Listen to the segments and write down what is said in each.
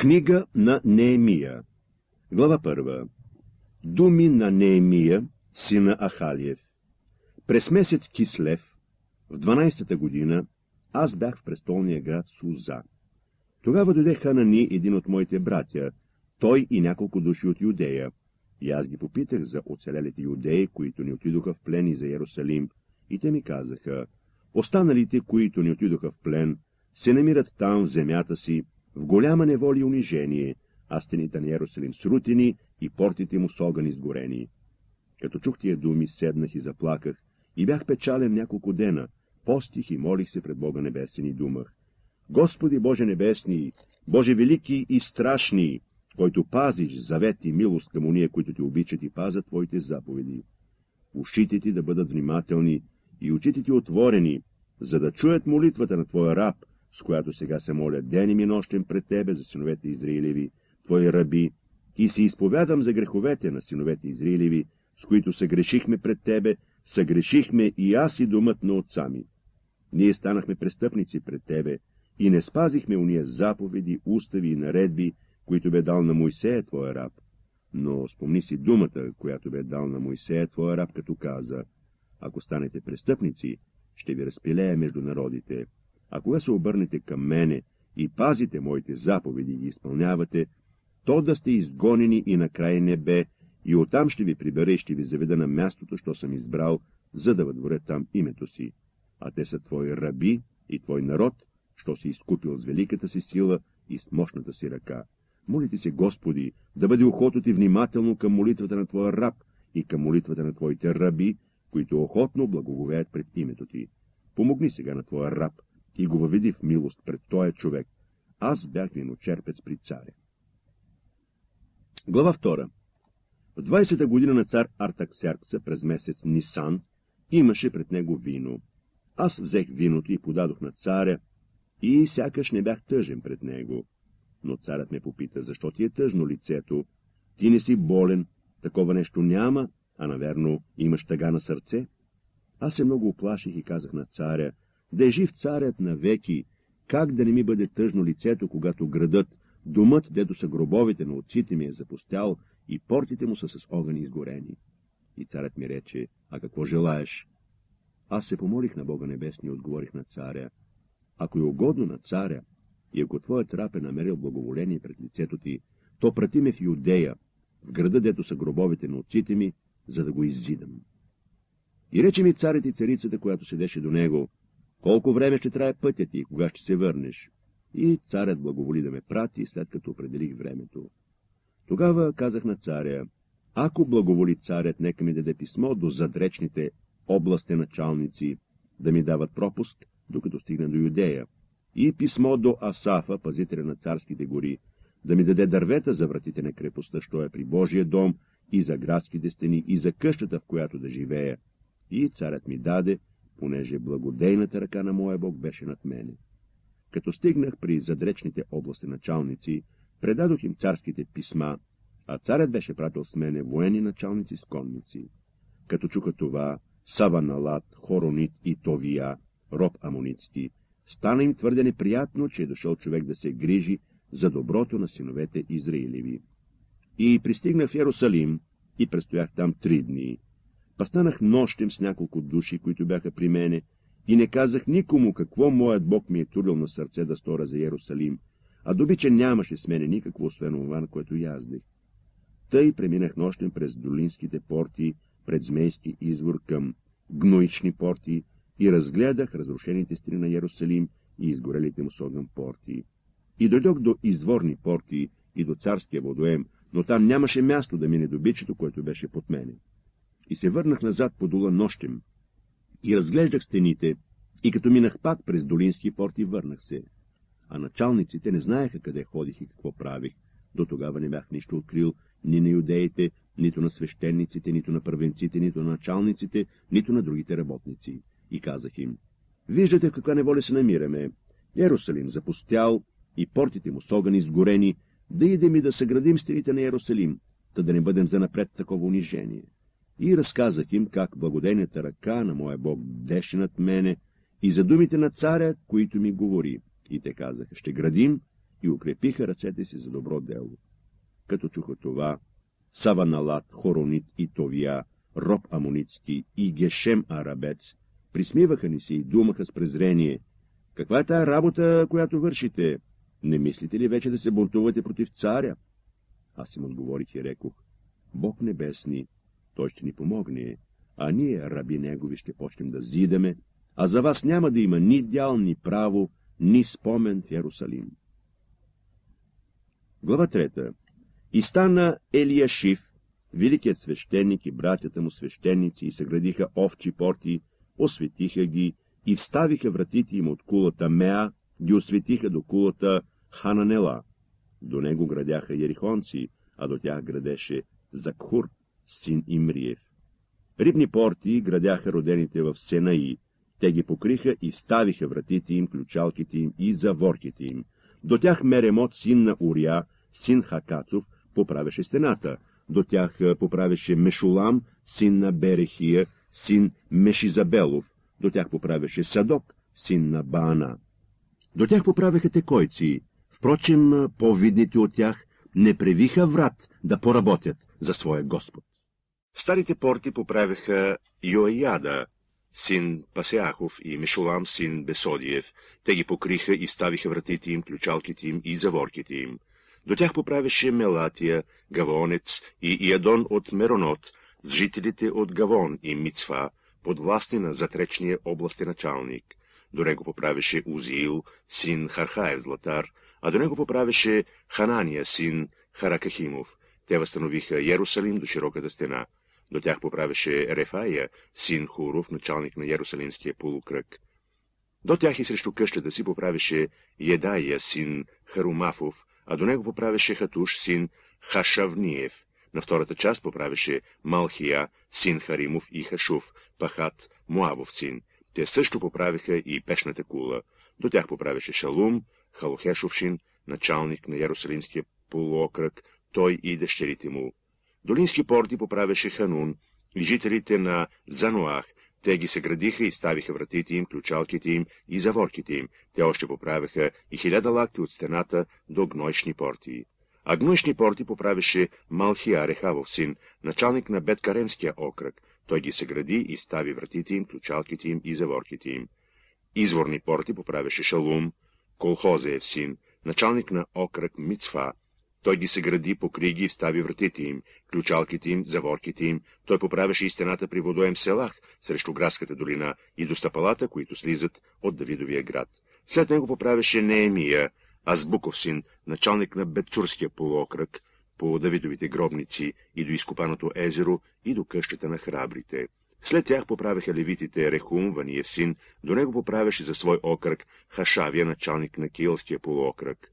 Книга на Неемия Глава първа Думи на Неемия, сина Ахалиев През месец Кислев, в 12-та година, аз бях в престолния град Суза. Тогава дойде Ханани, един от моите братя, той и няколко души от Юдея. И аз ги попитах за оцелелите юдеи, които ни отидоха в плен и за Ярусалим, и те ми казаха, останалите, които ни отидоха в плен, се намират там в земята си, в голяма неволя и унижение, а стените на Ярусалим срутени и портите му с огън изгорени. Като чух тия думи, седнах и заплаках, и бях печален няколко дена, постих и молих се пред Бога Небесен и думах. Господи Боже Небесни, Боже Велики и Страшни, който пазиш завет и милост към уния, които ти обичат и пазят Твоите заповеди. Ушите ти да бъдат внимателни и очите ти отворени, за да чуят молитвата на Твоя раб с която сега се моля денем и нощем пред Тебе за синовете Израилеви, Твои раби, и се изповядам за греховете на синовете Израилеви, с които се грешихме пред Тебе, съгрешихме и аз и думът на отца ми. Ние станахме престъпници пред Тебе и не спазихме уния заповеди, устави и наредби, които бе дал на Моисея Твоя раб. Но спомни си думата, която бе дал на Моисея Твоя раб, като каза, ако станете престъпници, ще ви разпилея между народите. А кога се обърнете към мене и пазите моите заповеди и ги изпълнявате, то да сте изгонени и на край небе, и оттам ще ви прибере и ще ви заведа на мястото, що съм избрал, за да въдворя там името си. А те са твои раби и твой народ, що си изкупил с великата си сила и с мощната си ръка. Молите се, Господи, да бъде охото ти внимателно към молитвата на твоя раб и към молитвата на твоите раби, които охотно благоговеят пред името ти. Помогни сега на твоя раб, и го въведи в милост пред този човек. Аз бях виночерпец при царя. Глава 2. В 20-та година на цар Артаксеркса през месец Нисан имаше пред него вино. Аз взех виното и подадох на царя и сякаш не бях тъжен пред него. Но царят ме попита, защо ти е тъжно лицето? Ти не си болен, такова нещо няма, а наверно имаш тъга на сърце. Аз се много оплаших и казах на царя, да е жив царят навеки, как да не ми бъде тъжно лицето, когато градът, домът, дето са гробовете на отците ми е запустял и портите му са с огън изгорени. И царят ми рече, а какво желаеш? Аз се помолих на Бога Небесни и отговорих на царя. Ако е угодно на царя, и ако твоят раб е намерил благоволение пред лицето ти, то прати ме в Юдея, в града, дето са гробовите на отците ми, за да го иззидам. И рече ми царят и царицата, която седеше до него, колко време ще трае пътя ти, кога ще се върнеш? И царят благоволи да ме прати, след като определих времето. Тогава казах на царя, ако благоволи царят, нека ми даде писмо до задречните областни началници, да ми дават пропуск, докато стигна до Юдея, и писмо до Асафа, пазителя на царските гори, да ми даде дървета за вратите на крепостта, що е при Божия дом, и за градските стени, и за къщата, в която да живея. И царят ми даде, понеже благодейната ръка на моя Бог беше над мене. Като стигнах при задречните области началници, предадох им царските писма, а царят беше пратил с мене военни началници с конници. Като чука това, Сава Налат, Хоронит и Товия, роб амуницки, стана им твърде неприятно, че е дошъл човек да се грижи за доброто на синовете Израилеви. И пристигнах в Ярусалим и престоях там три дни, Пастанах нощем с няколко души, които бяха при мене, и не казах никому какво моят Бог ми е турил на сърце да стора за Ярусалим, а доби, че нямаше с мене никакво, освен това, на което яздих. Тъй преминах нощем през долинските порти, пред Змейски извор към гноични порти и разгледах разрушените стени на Ярусалим и изгорелите му с огън порти. И дойдох до изворни порти и до царския водоем, но там нямаше място да мине добичето, което беше под мене и се върнах назад по дола нощем. И разглеждах стените, и като минах пак през Долински порт и върнах се. А началниците не знаеха къде ходих и какво правих. До тогава не бях нищо открил ни на юдеите, нито на свещениците, нито на първенците, нито на началниците, нито на другите работници. И казах им, виждате в каква неволя се намираме. Ярусалим запустял и портите му с огън изгорени, да идем и да съградим стените на Ярусалим, та да не бъдем занапред такова унижение и разказах им как благодената ръка на моя Бог беше над мене и за думите на царя, които ми говори. И те казаха, ще градим и укрепиха ръцете си за добро дело. Като чуха това, Саваналат, Хоронит и Товия, Роб Амуницки и Гешем Арабец, присмиваха ни се и думаха с презрение. Каква е тая работа, която вършите? Не мислите ли вече да се бунтувате против царя? Аз им отговорих и рекох. Бог небесни, той ще ни помогне, а ние, раби негови, ще почнем да зидаме, а за вас няма да има ни дял, ни право, ни спомен в Ярусалим. Глава 3. И стана Елияшив, великият свещеник и братята му свещеници, и съградиха овчи порти, осветиха ги и вставиха вратите им от кулата Меа, ги осветиха до кулата Хананела. До него градяха ерихонци, а до тях градеше Закхур, син Имриев. Рибни порти градяха родените в Сенаи. те ги покриха и ставиха вратите им, ключалките им и заворките им. До тях Меремот, син на Урия, син Хакацов, поправеше стената. До тях поправеше Мешулам, син на Берехия, син Мешизабелов. До тях поправеше Садок, син на Баана. До тях поправеха текойци. Впрочем, повидните от тях не превиха врат да поработят за своя Господ. Старите порти поправиха Йояда, син Пасеахов и Мишолам, син Бесодиев. Те ги покриха и ставиха вратите им, ключалките им и заворките им. До тях поправеше Мелатия, Гавонец и Иадон от Меронот, с жителите от Гавон и Мицва, подвластни на затречния областен началник. До него поправеше Узиил, син Хархаев Златар, а до него поправеше Ханания, син Харакахимов. Те възстановиха Ярусалим до широката стена. До тях поправяше Рефая, син Хуров, началник на Ярусалимския полукръг. До тях и срещу къщата си поправяше Едая, син Харумафов, а до него поправяше Хатуш, син Хашавниев. На втората част поправяше Малхия, син Харимов и Хашув, Пахат, Муавов син. Те също поправиха и пешната кула. До тях поправяше Шалум, Халохешовшин, началник на Ярусалимския полуокръг, той и дъщерите му. Долински порти поправяше Ханун и жителите на Зануах. Те ги съградиха и ставиха вратите им, ключалките им и заворките им. Те още поправяха и хиляда лакти от стената до гнойшни порти. А гнойшни порти поправеше Малхия Рехавов син, началник на Беткаремския окръг. Той ги съгради и стави вратите им, ключалките им и заворките им. Изворни порти поправяше Шалум, Колхозеев син, началник на окръг Мицфа, той ги съгради, покри ги и встави вратите им, ключалките им, заворките им. Той поправяше и стената при водоем селах, срещу градската долина и до стъпалата, които слизат от Давидовия град. След него поправяше Неемия, Азбуков син, началник на Бецурския полуокръг, по Давидовите гробници и до изкопаното езеро и до къщата на храбрите. След тях поправяха левитите Рехум, Ваниев син, до него поправяше за свой окръг Хашавия, началник на Киелския полуокръг.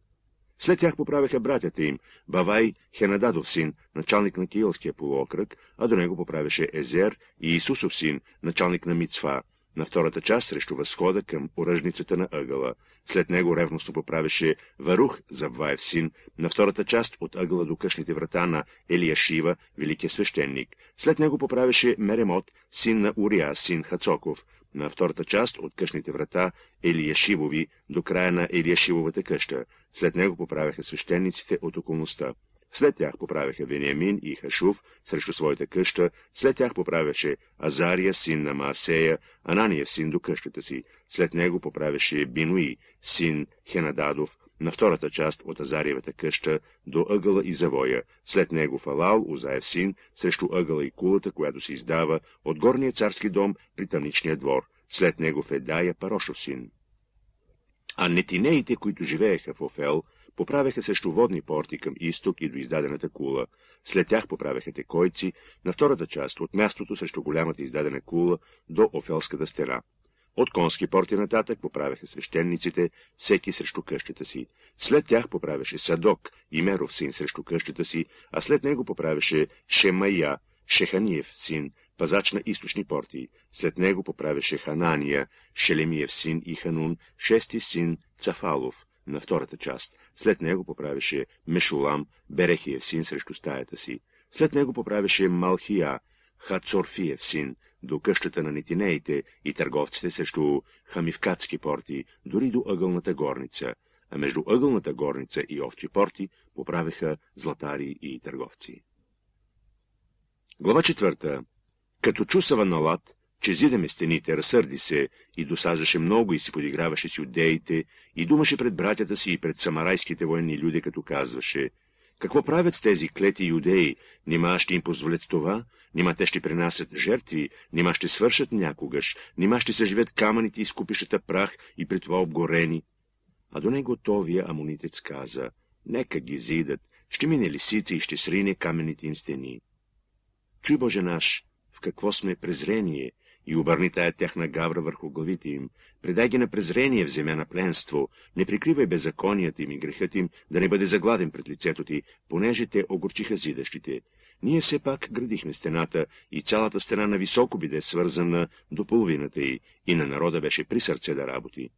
След тях поправяха братята им, Бавай Хенададов син, началник на Киелския полуокръг, а до него поправяше Езер и Исусов син, началник на Мицва, на втората част срещу възхода към оръжницата на ъгъла. След него ревностно поправяше Варух Забваев син, на втората част от ъгъла до къщните врата на Елияшива, великия свещеник. След него поправяше Меремот, син на Урия, син Хацоков, на втората част от къщните врата Елияшивови до края на Елияшивовата къща след него поправяха свещениците от околността. След тях поправяха Вениамин и Хашув срещу своята къща, след тях поправяше Азария, син на Маасея, Ананиев, син до къщата си, след него поправяше Бинуи, син Хенададов, на втората част от Азариевата къща до ъгъла и завоя, след него Фалал, Озаев син, срещу ъгъла и кулата, която се издава от горния царски дом при тъмничния двор, след него Федая, Парошов син а нетинеите, които живееха в Офел, поправяха срещу водни порти към изток и до издадената кула. След тях поправяха текойци на втората част, от мястото срещу голямата издадена кула до Офелската стена. От конски порти нататък поправяха свещениците, всеки срещу къщата си. След тях поправяше Садок, и Меров син срещу къщата си, а след него поправяше Шемая, Шеханиев син пазач на източни порти. След него поправяше Ханания, Шелемиев син и Ханун, шести син Цафалов, на втората част. След него поправяше Мешулам, Берехиев син срещу стаята си. След него поправяше Малхия, Хацорфиев син, до къщата на нетинеите и търговците срещу хамивкатски порти, дори до ъгълната горница. А между ъгълната горница и овчи порти поправяха златари и търговци. Глава четвърта като чу Саваналат, че зидаме стените, разсърди се и досаждаше много и си подиграваше с юдеите и думаше пред братята си и пред самарайските военни люди, като казваше «Какво правят с тези клети юдеи? Нима ще им позволят това? Нима те ще принасят жертви? Нима ще свършат някогаш? Нима ще съживят камъните и скупищата прах и при това обгорени?» А до него товия амонитец каза «Нека ги зидат, ще мине лисици и ще срине камените им стени». Чуй, Боже наш, в какво сме презрение и обърни тая тяхна гавра върху главите им, предай ги на презрение в земя на пленство, не прикривай беззаконията им и грехът им, да не бъде загладен пред лицето ти, понеже те огорчиха зидащите. Ние все пак градихме стената и цялата стена на високо биде свързана до половината й и на народа беше при сърце да работи.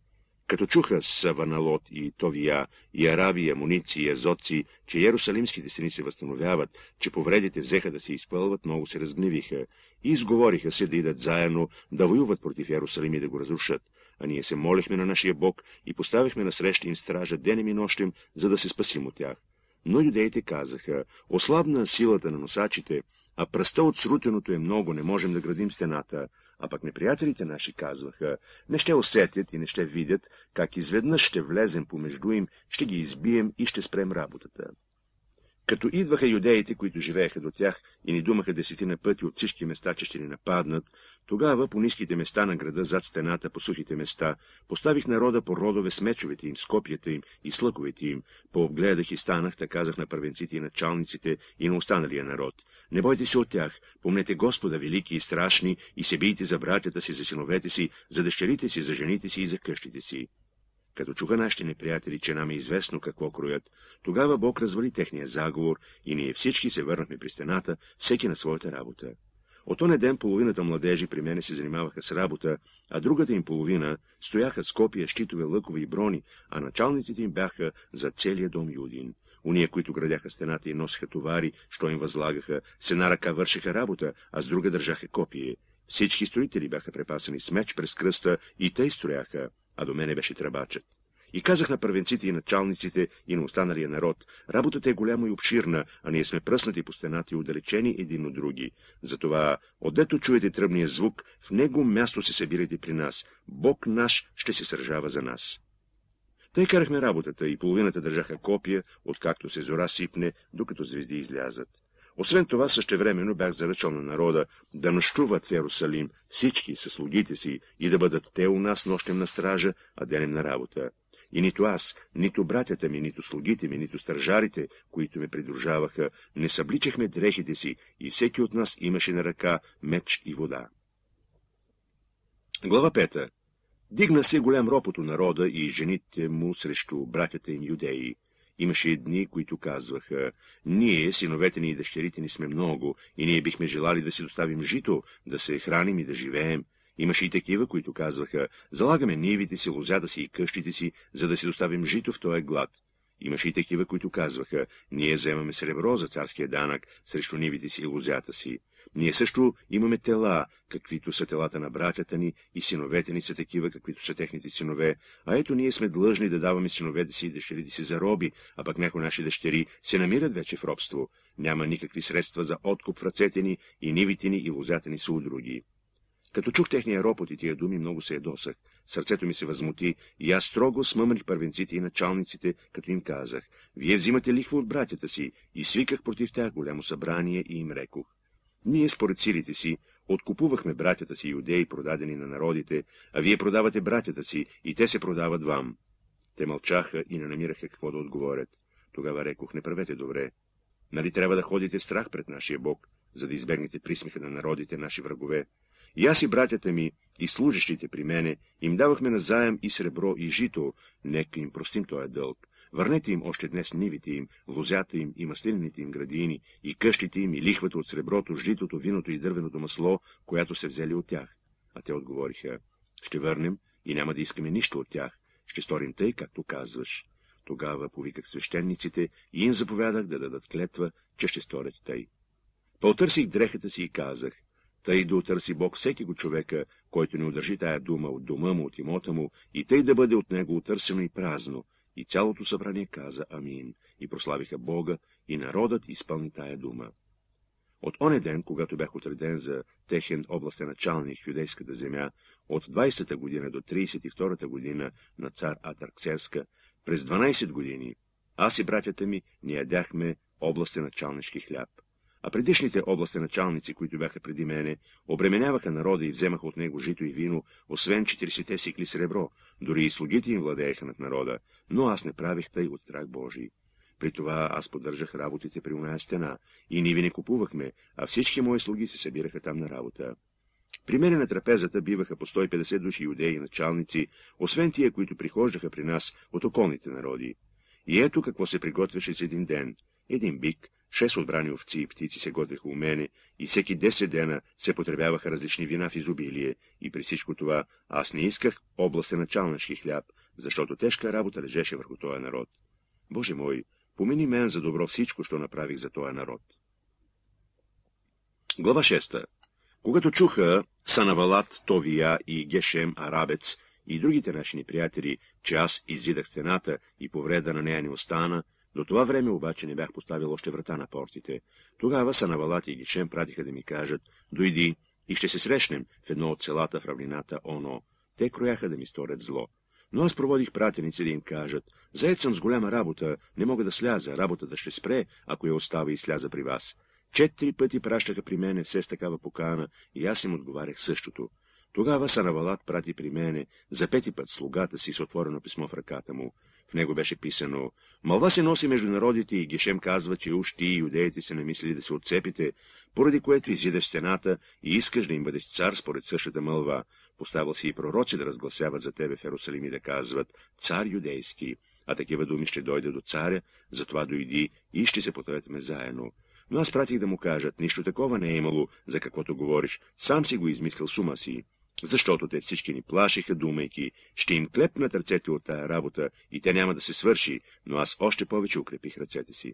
Като чуха Саваналот и Товия, и араби, и амуници, и азоци, че Ярусалимските стени се възстановяват, че повредите взеха да се изпълват, много се разгневиха. И изговориха се да идат заедно, да воюват против Ярусалим и да го разрушат. А ние се молихме на нашия Бог и поставихме на среща им стража денем и нощем, за да се спасим от тях. Но юдеите казаха, ослабна силата на носачите, а пръста от срутеното е много, не можем да градим стената. А пък неприятелите наши казваха, не ще усетят и не ще видят, как изведнъж ще влезем помежду им, ще ги избием и ще спрем работата. Като идваха юдеите, които живееха до тях и ни думаха десетина пъти от всички места, че ще ни нападнат, тогава по ниските места на града, зад стената, по сухите места, поставих народа по родове с мечовете им, с копията им и с лъковете им, пообгледах и станах, така казах на първенците и началниците и на останалия народ. Не бойте се от тях, помнете Господа велики и страшни и се бийте за братята си, за синовете си, за дъщерите си, за жените си и за къщите си. Като чуха нашите неприятели, че нам е известно какво кроят, тогава Бог развали техния заговор и ние всички се върнахме при стената, всеки на своята работа. От оне ден половината младежи при мене се занимаваха с работа, а другата им половина стояха с копия, щитове, лъкови и брони, а началниците им бяха за целия дом Юдин. Уния, които градяха стената и носиха товари, що им възлагаха, с една ръка вършиха работа, а с друга държаха копие. Всички строители бяха препасани с меч през кръста и те строяха а до мене беше тръбачът. И казах на първенците и началниците и на останалия народ, работата е голяма и обширна, а ние сме пръснати по стената и отдалечени един от други. Затова, отдето чуете тръбния звук, в него място се събирайте при нас. Бог наш ще се сражава за нас. Тъй карахме работата и половината държаха копия, откакто се зора сипне, докато звезди излязат. Освен това, същевременно бях заръчал на народа да нощуват в Ярусалим всички със слугите си и да бъдат те у нас нощем на стража, а денем на работа. И нито аз, нито братята ми, нито слугите ми, нито стържарите, които ме придружаваха, не събличахме дрехите си и всеки от нас имаше на ръка меч и вода. Глава 5. Дигна се голям ропот у народа и жените му срещу братята им юдеи. Имаше и дни, които казваха, ние, синовете ни и дъщерите ни сме много, и ние бихме желали да си доставим жито, да се храним и да живеем. Имаше и такива, които казваха, залагаме нивите си, лозята си и къщите си, за да си доставим жито в този глад. Имаше и такива, които казваха, ние вземаме сребро за царския данък срещу нивите си и лозята си. Ние също имаме тела, каквито са телата на братята ни, и синовете ни са такива, каквито са техните синове. А ето ние сме длъжни да даваме синовете си и дъщерите си за роби, а пък някои наши дъщери се намират вече в робство. Няма никакви средства за откуп в ръцете ни, и нивите ни, и лозята ни са у други. Като чух техния ропот и тия думи, много се ядосах. Сърцето ми се възмути и аз строго смъмрих първенците и началниците, като им казах, «Вие взимате лихво от братята си» и свиках против тях голямо събрание и им рекох, ние според силите си откупувахме братята си юдеи, продадени на народите, а вие продавате братята си и те се продават вам. Те мълчаха и не намираха какво да отговорят. Тогава рекох, не правете добре. Нали трябва да ходите в страх пред нашия Бог, за да избегнете присмеха на народите, наши врагове? И аз и братята ми, и служащите при мене, им давахме назаем и сребро, и жито, нека им простим този дълг. Върнете им още днес нивите им, лозята им и маслинените им градини, и къщите им, и лихвата от среброто, житото, виното и дървеното масло, която се взели от тях. А те отговориха, ще върнем и няма да искаме нищо от тях, ще сторим тъй, както казваш. Тогава повиках свещениците и им заповядах да дадат клетва, че ще сторят тъй. Потърсих дрехата си и казах, тъй да отърси Бог всеки го човека, който не удържи тая дума от дома му, от имота му, и тъй да бъде от него отърсено и празно, и цялото събрание каза Амин, и прославиха Бога, и народът изпълни тая дума. От оне ден, когато бях отреден за техен областен началник в юдейската земя, от 20-та година до 32-та година на цар Атарксевска, през 12 години, аз и братята ми не ядяхме областен началнишки хляб. А предишните областен началници, които бяха преди мене, обременяваха народа и вземаха от него жито и вино, освен 40 те сикли сребро, дори и слугите им владееха над народа, но аз не правих тъй от страх Божий. При това аз поддържах работите при уная стена и ни ви не купувахме, а всички мои слуги се събираха там на работа. При мене на трапезата биваха по 150 души юдеи и началници, освен тия, които прихождаха при нас от околните народи. И ето какво се приготвяше с един ден. Един бик, Шест отбрани овци и птици се готвеха у мене и всеки 10 дена се потребяваха различни вина в изобилие и при всичко това аз не исках областен началнашки хляб, защото тежка работа лежеше върху този народ. Боже мой, помини мен за добро всичко, що направих за този народ. Глава 6. Когато чуха Санавалат, Товия и Гешем, Арабец и другите наши приятели, че аз изидах стената и повреда на нея не остана, до това време обаче не бях поставил още врата на портите. Тогава Санавалат и Гичем пратиха да ми кажат, дойди и ще се срещнем в едно от селата в равнината Оно. Те крояха да ми сторят зло. Но аз проводих пратеници да им кажат, заед съм с голяма работа, не мога да сляза, работата ще спре, ако я остава и сляза при вас. Четири пъти пращаха при мене все с такава покана и аз им отговарях същото. Тогава Санавалат прати при мене за пети път слугата си с отворено писмо в ръката му. В него беше писано Малва се носи между народите и Гешем казва, че уж ти и юдеите се намислили да се отцепите, поради което изидеш стената и искаш да им бъдеш цар според същата мълва. Поставил си и пророци да разгласяват за тебе в Ерусалим и да казват «Цар юдейски», а такива думи ще дойде до царя, затова дойди и ще се потъветме заедно. Но аз пратих да му кажат, нищо такова не е имало, за каквото говориш, сам си го измислил сума си защото те всички ни плашиха, думайки, ще им клепнат ръцете от тая работа и тя няма да се свърши, но аз още повече укрепих ръцете си.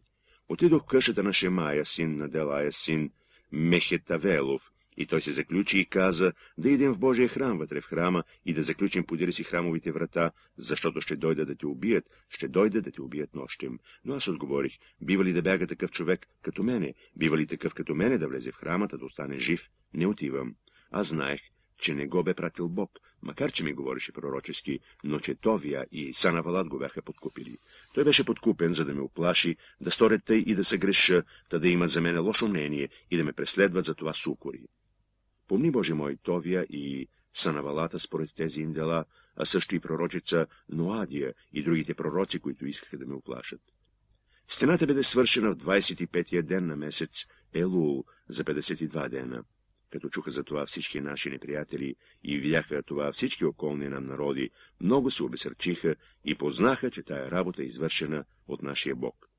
Отидох в къщата на Шемая, син на Делая, син Мехетавелов, и той се заключи и каза, да идем в Божия храм вътре в храма и да заключим подири си храмовите врата, защото ще дойда да те убият, ще дойда да те убият нощем. Но аз отговорих, бива ли да бяга такъв човек като мене, бива ли такъв като мене да влезе в храмата, да остане жив, не отивам. Аз знаех, че не го бе пратил Бог, макар че ми говореше пророчески, но че Товия и Санавалат го бяха подкупили. Той беше подкупен, за да ме оплаши, да сторят тъй и да се греша, та да има за мене лошо мнение и да ме преследват за това сукори. Помни, Боже мой, Товия и Санавалата според тези им дела, а също и пророчица Ноадия и другите пророци, които искаха да ме оплашат. Стената бе е свършена в 25-я ден на месец Елул за 52 дена. Като чуха за това всички наши неприятели и видяха това всички околни нам народи, много се обесърчиха и познаха, че тая работа е извършена от нашия Бог.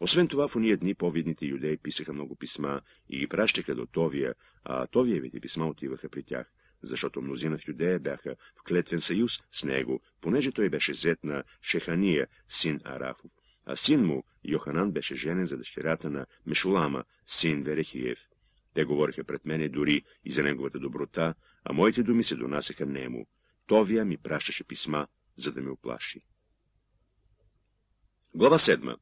Освен това, в уния дни повидните юдеи писаха много писма и ги пращаха до Товия, а Товиевите писма отиваха при тях, защото мнозина в Юдея бяха в клетвен съюз с него, понеже той беше зет на Шехания, син Арафов, а син му Йоханан беше женен за дъщерята на Мешулама, син Верехиев. Те говориха пред мене дори и за неговата доброта, а моите думи се донасяха нему. Товия ми пращаше писма, за да ме оплаши. Глава 7.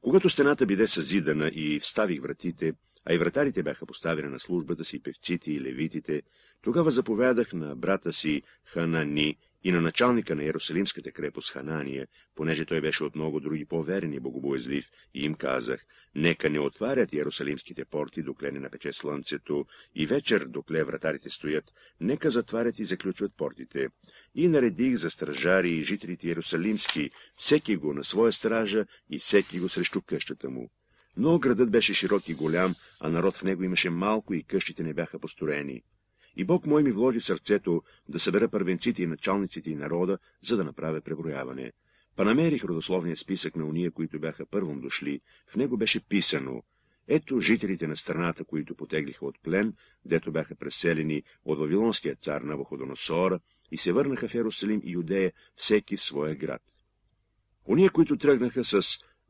Когато стената биде съзидана и вставих вратите, а и вратарите бяха поставени на службата си певците и левитите, тогава заповядах на брата си Ханани и на началника на Иерусалимската крепост Ханания, понеже той беше от много други поверени богобоязлив, и им казах, нека не отварят Иерусалимските порти, докле не напече слънцето, и вечер, докле вратарите стоят, нека затварят и заключват портите. И наредих за стражари и жителите Иерусалимски, всеки го на своя стража и всеки го срещу къщата му. Но градът беше широк и голям, а народ в него имаше малко и къщите не бяха построени. И Бог мой ми вложи в сърцето да събера първенците и началниците и народа, за да направя преброяване. Па намерих родословния списък на уния, които бяха първом дошли. В него беше писано ето жителите на страната, които потеглиха от плен, дето бяха преселени от Вавилонския цар на Входоносора и се върнаха в Ярусалим и Юдея, всеки в своя град. Уния, които тръгнаха с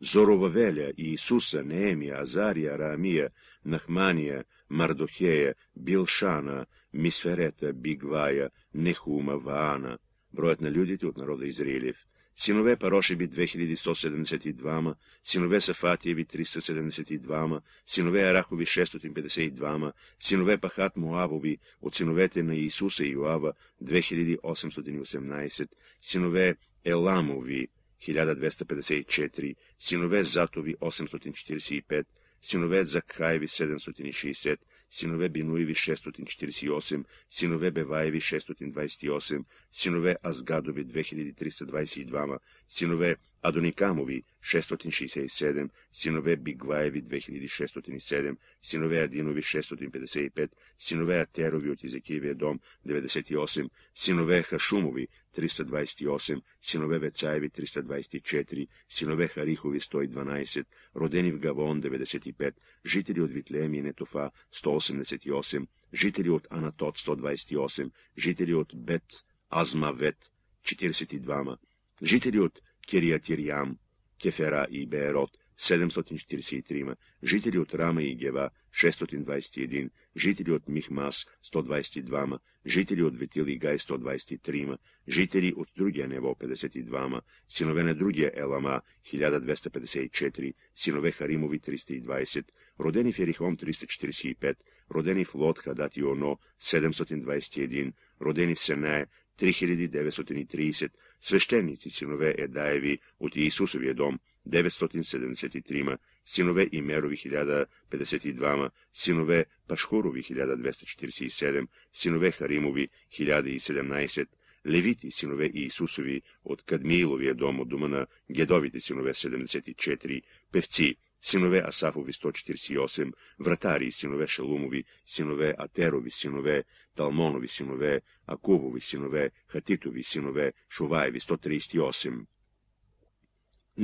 Зоровавеля, Иисуса, Неемия, Азария, Раамия, Нахмания, Мардохея, Билшана, Мисферета, Бигвая, Нехума, Ваана, броят на людите от народа Израилев, синове Парошеби 2172, синове Сафатиеви 372, синове Арахови 652, синове Пахат Моавови от синовете на Исуса и Йоава 2818, синове Еламови 1254, синове Затови 845, синове Закхаеви 760, синове Бинуеви 648, синове Беваеви 628, синове Азгадови 2322, синове Адоникамови 667, синове Бигваеви 2607, синове Адинови 655, синове Атерови от Изекивия дом 98, синове Хашумови 328, синове Вецаеви 324, синове Харихови 112, родени в Гавон 95, жители от Витлеем и Нетофа 188, жители от Анатот 128, жители от Бет Азмавет 42, жители от Кириатирям, Кефера и Беерот 743, жители от Рама и Гева 621, жители от Михмас 122, жители от Ветил Гай 123, жители от другия Нево 52, синове на другия Елама 1254, синове Харимови 320, родени в Ерихом 345, родени в Лот, Хадат и Оно 721, родени в Сенае 3930, свещеници, синове Едаеви от Иисусовия дом 973, синове Имерови 1052, синове Пашхурови 1247, синове Харимови 1017, левити синове Иисусови от Кадмииловия дом от дома на Гедовите синове 74, певци, синове Асафови 148, вратари, синове Шалумови, синове Атерови, синове Талмонови, синове Акубови, синове Хатитови, синове Шуваеви 138.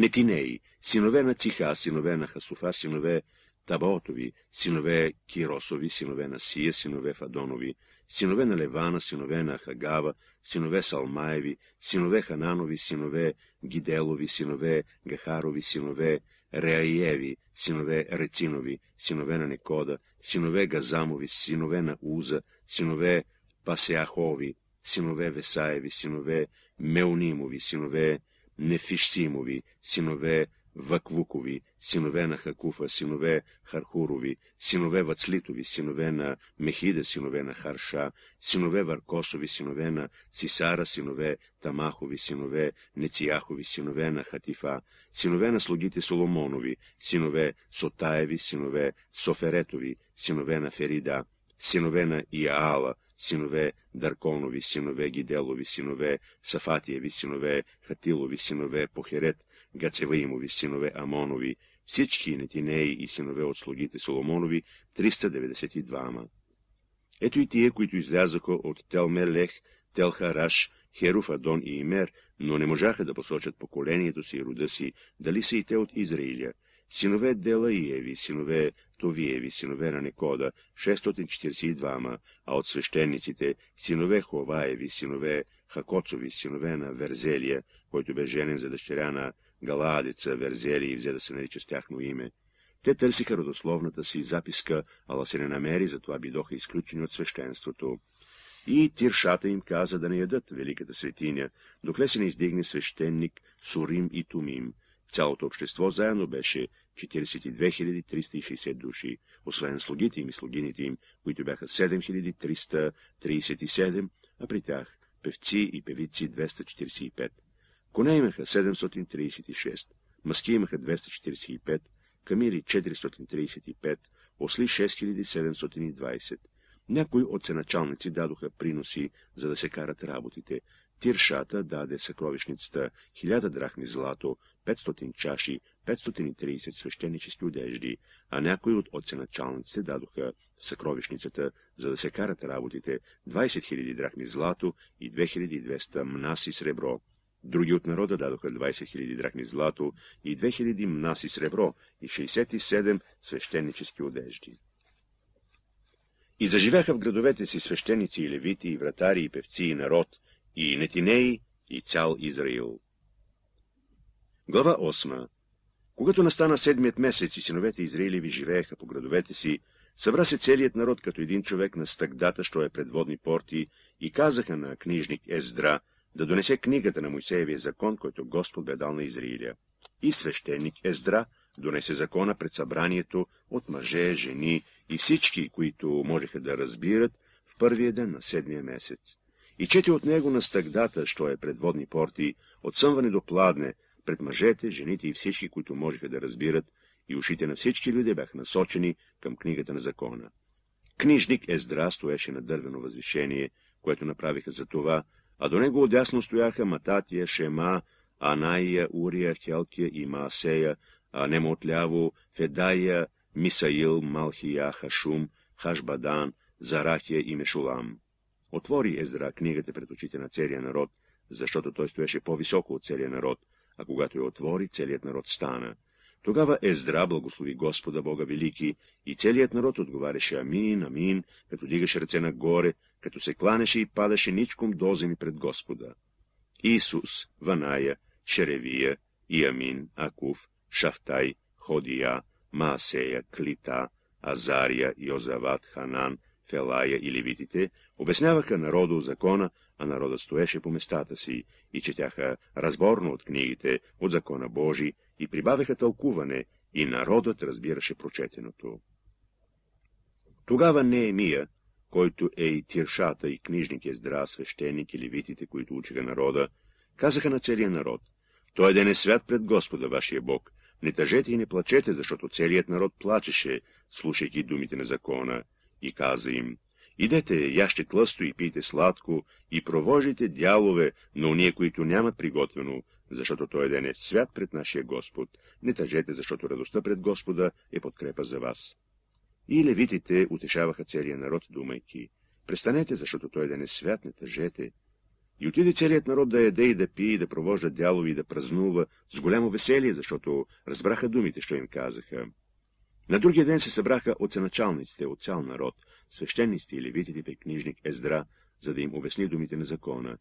Нетинеи, синове на Циха, синове на Хасуфа, синове Табоотови, синове Киросови, синове на Сия, синове Фадонови, синове на Левана, синове на Хагава, синове Салмаеви, синове Хананови, синове Гиделови, синове Гахарови, синове Реаиеви, синове Рецинови, синове на Некода, синове Газамови, синове на Уза, синове Пасеахови, синове Весаеви, синове Меонимови, синове Нефишсимови, синове Ваквукови, синове на Хакуфа, синове Хархурови, синове Вацлитови, синове на Мехида, синове на Харша, синове Варкосови, синове на Сисара, синове Тамахови, синове Нецияхови, синове на Хатифа, синове на слугите Соломонови, синове Сотаеви, синове Соферетови, синове на Ферида, синове на Иаала, синове Дарконови, синове Гиделови, синове Сафатиеви, синове Хатилови, синове Похерет, Гацеваимови, синове Амонови, всички нетинеи и синове от слугите Соломонови, 392-ма. Ето и тие, които излязаха от Телмелех, Телхараш, Херуф, Адон и Имер, но не можаха да посочат поколението си и рода си, дали са и те от Израиля – синове Делаиеви, синове Товиеви, синове на Некода, 642, а от свещениците, синове Ховаеви, синове Хакоцови, синове на Верзелия, който бе женен за дъщеря на Галаадица Верзели и взе да се нарича с тяхно име. Те търсиха родословната си записка, ала се не намери, затова бидоха изключени от свещенството. И тиршата им каза да не ядат великата светиня, докле се не издигне свещеник Сурим и Тумим. Цялото общество заедно беше 42 360 души, освен слугите им и слугините им, които бяха 7337, а при тях певци и певици 245. Коне имаха 736, Маски имаха 245, камили 435, осли 6720. Някои от сеначалници дадоха приноси, за да се карат работите. Тиршата даде съкровищницата 1000 драхми злато, 500 чаши, 530 свещенически одежди, а някои от оценачалниците дадоха в съкровищницата, за да се карат работите, 20 000 драхми злато и 2200 мнаси сребро. Други от народа дадоха 20 000 драхми злато и 2000 мнаси сребро и 67 свещенически одежди. И заживяха в градовете си свещеници и левити, и вратари, и певци, и народ, и нетинеи, и цял Израил. Глава 8. Когато настана седмият месец и синовете Израилеви живееха по градовете си, събра се целият народ като един човек на стъгдата, що е предводни порти, и казаха на книжник Ездра да донесе книгата на Моисеевия закон, който Господ бе дал на Израиля. И свещеник Ездра донесе закона пред събранието от мъже, жени и всички, които можеха да разбират в първия ден на седмия месец. И чети от него на стъгдата, що е предводни порти, от съмване до пладне, пред мъжете, жените и всички, които можеха да разбират, и ушите на всички люди бяха насочени към книгата на закона. Книжник Ездра стоеше на дървено възвишение, което направиха за това, а до него отясно стояха Мататия, Шема, Анаия, Урия, Хелкия и Маасея, а му отляво Федая, Мисаил, Малхия, Хашум, Хашбадан, Зарахия и Мешулам. Отвори Ездра книгата пред очите на целия народ, защото той стоеше по-високо от целия народ, а когато я отвори, целият народ стана. Тогава Ездра благослови Господа Бога Велики и целият народ отговаряше Амин, Амин, като дигаше ръце нагоре, като се кланеше и падаше ничком дозени пред Господа. Исус, Ваная, Шеревия, Иамин, Акув, Шафтай, Ходия, Маасея, Клита, Азария, Йозават, Ханан, Фелая и левитите обясняваха народу закона, а народът стоеше по местата си и четяха разборно от книгите, от закона Божи, и прибавяха тълкуване, и народът разбираше прочетеното. Тогава Неемия, който е и тиршата, и книжник е здра, свещеник и левитите, които учиха народа, казаха на целия народ, той ден е свят пред Господа, вашия Бог, не тъжете и не плачете, защото целият народ плачеше, слушайки думите на закона, и каза им, Идете, яще тлъсто и пийте сладко и провожите дялове на уния, които нямат приготвено, защото той ден е свят пред нашия Господ. Не тъжете, защото радостта пред Господа е подкрепа за вас. И левитите утешаваха целия народ, думайки, престанете, защото той ден е свят, не тъжете. И отиде целият народ да яде и да пие, и да провожда дялови, и да празнува с голямо веселие, защото разбраха думите, що им казаха. На другия ден се събраха отценачалниците от цял народ — свещениците и левитите при книжник Ездра, за да им обясни думите на закона,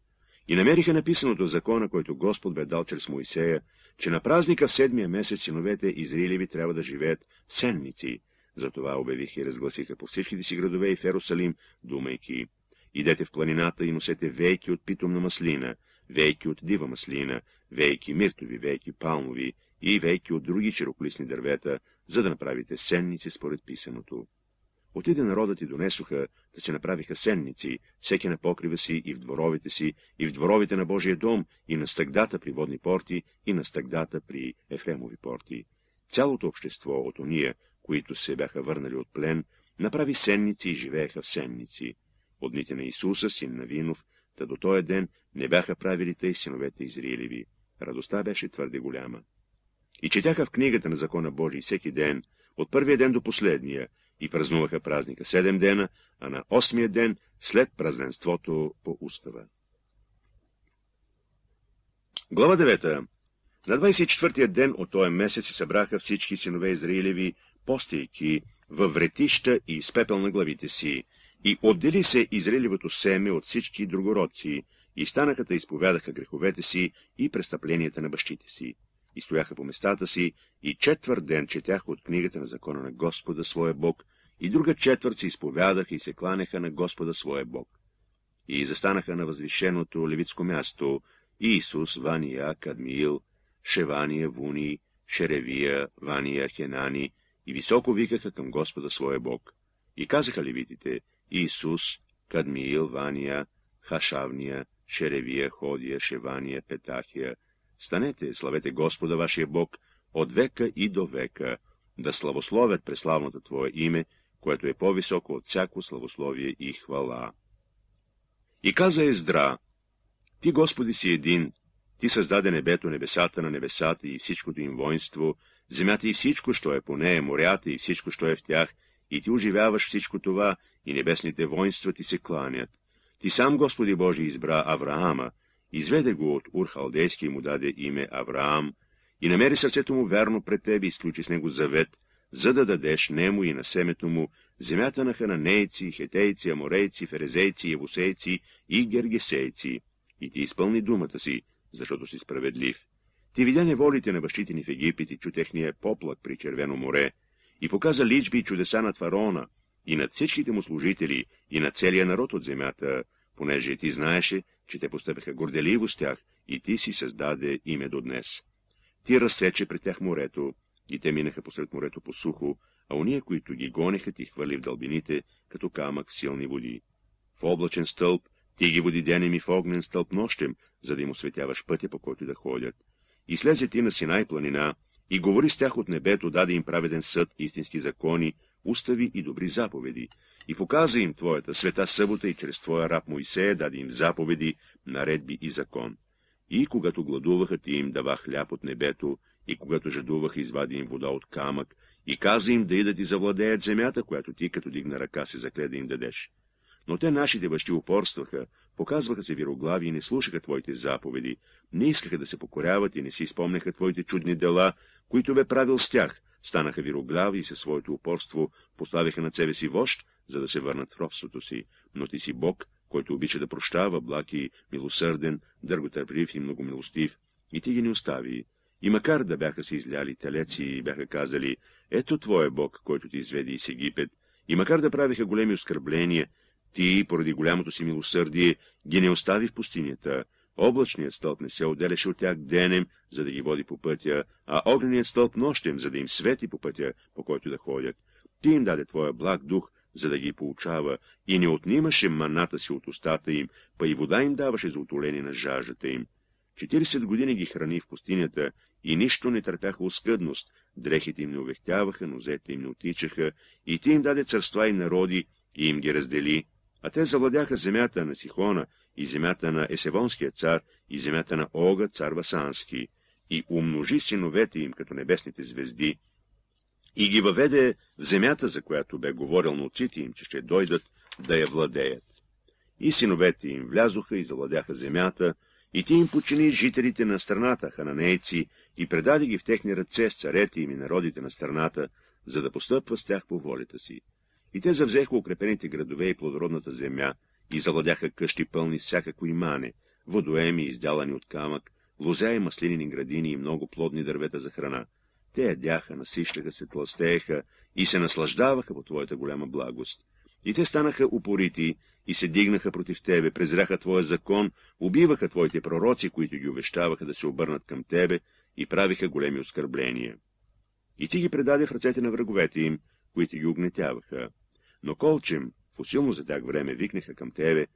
и намериха написаното закона, който Господ бе дал чрез Моисея, че на празника в седмия месец синовете Израилеви трябва да живеят сенници. Затова обявих и разгласиха по всичките си градове и в Ерусалим, думайки, идете в планината и носете вейки от питомна маслина, вейки от дива маслина, вейки миртови, вейки палмови и вейки от други широколисни дървета, за да направите сенници според писаното. Отиде народът и донесоха, да се направиха сенници, всеки на покрива си и в дворовете си, и в дворовете на Божия дом, и на стъгдата при водни порти, и на стъгдата при Ефремови порти. Цялото общество от ония, които се бяха върнали от плен, направи сенници и живееха в сенници. От дните на Исуса, син на Винов, та до този ден не бяха правили тъй синовете Израилеви. Радостта беше твърде голяма. И четяха в книгата на закона Божий всеки ден, от първия ден до последния, и празнуваха празника седем дена, а на осмия ден след празненството по устава. Глава 9. На 24-я ден от този месец се събраха всички синове Израилеви, постейки във вретища и с пепел на главите си, и отдели се Израилевото семе от всички другородци, и станаха да изповядаха греховете си и престъпленията на бащите си и стояха по местата си, и четвърт ден четях от книгата на закона на Господа своя Бог, и друга четвърт се изповядаха и се кланеха на Господа своя Бог. И застанаха на възвишеното левитско място Иисус, Вания, Кадмиил, Шевания, Вуни, Шеревия, Вания, Хенани, и високо викаха към Господа своя Бог. И казаха левитите, Иисус, Кадмиил, Вания, Хашавния, Шеревия, Ходия, Шевания, Петахия, Станете, славете Господа вашия Бог, от века и до века, да славословят преславното Твое име, което е по-високо от всяко славословие и хвала. И каза Ездра, Ти, Господи, си един, Ти създаде небето, небесата на небесата и всичкото им воинство, земята и всичко, що е по нея, морята и всичко, що е в тях, и Ти оживяваш всичко това, и небесните воинства Ти се кланят. Ти сам, Господи Божи, избра Авраама, Изведе го от Урхалдейски и му даде име Авраам, и намери сърцето му вярно пред тебе и изключи с него завет, за да дадеш нему и на семето му земята на хананейци, хетейци, аморейци, ферезейци, евусейци и гергесейци. И ти изпълни думата си, защото си справедлив. Ти видя неволите на бащите ни в Египет и чу техния поплак при Червено море, и показа личби и чудеса над фараона, и над всичките му служители, и на целия народ от земята, понеже ти знаеше, че те постъпиха горделиво с тях и ти си създаде име до днес. Ти разсече при тях морето и те минаха посред морето по сухо, а уния, които ги гонеха, ти хвърли в дълбините, като камък в силни води. В облачен стълб ти ги води денем и в огнен стълб нощем, за да им осветяваш пътя, по който да ходят. И слезе ти на Синай планина и говори с тях от небето, даде им праведен съд, истински закони, устави и добри заповеди, и показа им Твоята света събота и чрез Твоя раб Моисея даде им заповеди, наредби и закон. И когато гладуваха, Ти им дава хляб от небето, и когато жадуваха, извади им вода от камък, и каза им да идат и завладеят земята, която Ти, като дигна ръка си, закле да им дадеш. Но те, нашите бащи, упорстваха, показваха се вироглави и не слушаха Твоите заповеди, не искаха да се покоряват и не си спомняха Твоите чудни дела, които бе правил с тях, станаха вироглави и със своето упорство поставяха над себе си вожд, за да се върнат в робството си, но ти си Бог, който обича да прощава, благ и милосърден, дърготърплив и многомилостив, и ти ги не остави. И макар да бяха се изляли телеци и бяха казали, ето твоя е Бог, който ти изведе из Египет, и макар да правиха големи оскърбления, ти, поради голямото си милосърдие, ги не остави в пустинята, Облачният стълб не се отделяше от тях денем, за да ги води по пътя, а огненият стълб нощем, за да им свети по пътя, по който да ходят. Ти им даде твоя благ дух, за да ги получава, и не отнимаше маната си от устата им, па и вода им даваше за отоление на жаждата им. 40 години ги храни в пустинята и нищо не търпяха оскъдност, дрехите им не увехтяваха, нозете им не отичаха, и ти им даде царства и народи, и им ги раздели, а те завладяха земята на Сихона, и земята на Есевонския цар, и земята на Ога, цар Васански, и умножи синовете им като небесните звезди, и ги въведе в земята, за която бе говорил на отците им, че ще дойдат да я владеят. И синовете им влязоха и завладяха земята, и ти им почини жителите на страната, хананейци, и предаде ги в техни ръце с царете им и народите на страната, за да постъпва с тях по волята си. И те завзеха укрепените градове и плодородната земя, и завладяха къщи пълни всякакво имане, водоеми, издялани от камък, лозя и маслинени градини и много плодни дървета за храна. Те ядяха, насищаха се, тластееха и се наслаждаваха по твоята голяма благост. И те станаха упорити и се дигнаха против тебе, презряха твоя закон, убиваха твоите пророци, които ги обещаваха да се обърнат към тебе и правиха големи оскърбления. И ти ги предаде в ръцете на враговете им, които ги огнетяваха. Но Колчем, в усилно за тях време викнаха към Тебе,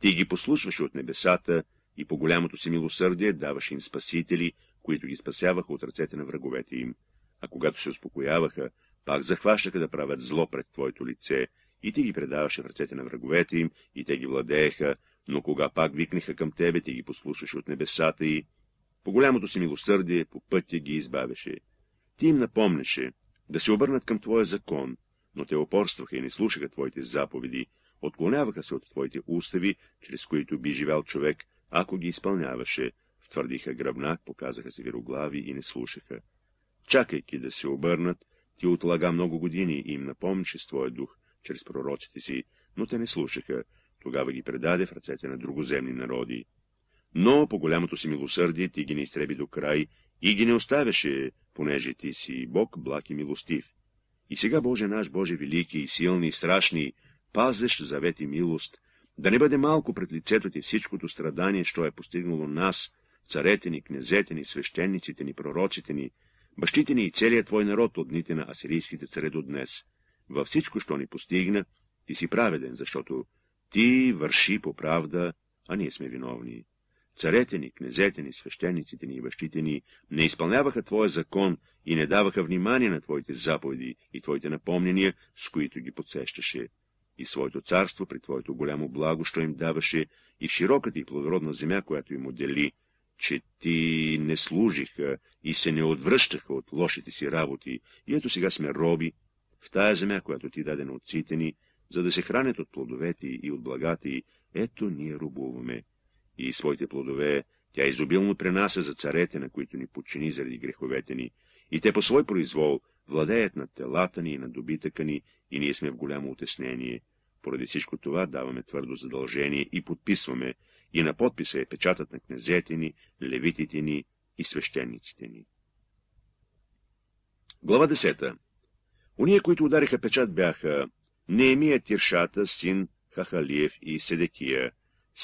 Ти ги послушваше от небесата и по голямото си милосърдие даваше им спасители, които ги спасяваха от ръцете на враговете им. А когато се успокояваха, пак захващаха да правят зло пред Твоето лице, и Ти ги предаваше в ръцете на враговете им, и те ги владееха, но кога пак викнеха към Тебе, Ти ги послушваше от небесата и... По голямото си милосърдие по пътя ги избавяше. Ти им напомнеше да се обърнат към Твоя закон, но те опорстваха и не слушаха твоите заповеди, отклоняваха се от твоите устави, чрез които би живял човек, ако ги изпълняваше, втвърдиха гръбнак, показаха се вироглави и не слушаха. Чакайки да се обърнат, ти отлага много години и им напомнише с твоя дух, чрез пророците си, но те не слушаха, тогава ги предаде в ръцете на другоземни народи. Но по голямото си милосърдие ти ги не изтреби до край и ги не оставяше, понеже ти си Бог благ и милостив. И сега, Боже наш, Боже велики и силни и страшни, пазещ завет и милост, да не бъде малко пред лицето ти всичкото страдание, що е постигнало нас, царете ни, князете ни, свещениците ни, пророците ни, бащите ни и целият твой народ от дните на асирийските царе до днес. Във всичко, що ни постигна, ти си праведен, защото ти върши по правда, а ние сме виновни. Царете ни, князете ни, свещениците ни и бащите ни не изпълняваха Твоя закон и не даваха внимание на Твоите заповеди и Твоите напомнения, с които ги подсещаше. И своето царство при Твоето голямо благо, що им даваше, и в широката и плодородна земя, която им отдели, че ти не служиха и се не отвръщаха от лошите си работи, и ето сега сме роби, в тая земя, която ти даде на отците ни, за да се хранят от плодовете и от благата и, ето ние рубуваме и своите плодове, тя изобилно пренася за царете, на които ни подчини заради греховете ни, и те по свой произвол владеят над телата ни и над добитъка ни, и ние сме в голямо отеснение. Поради всичко това даваме твърдо задължение и подписваме, и на подписа е печатът на князете ни, левитите ни и свещениците ни. Глава 10. Оние, които удариха печат, бяха Неемия Тиршата, син Хахалиев и Седекия,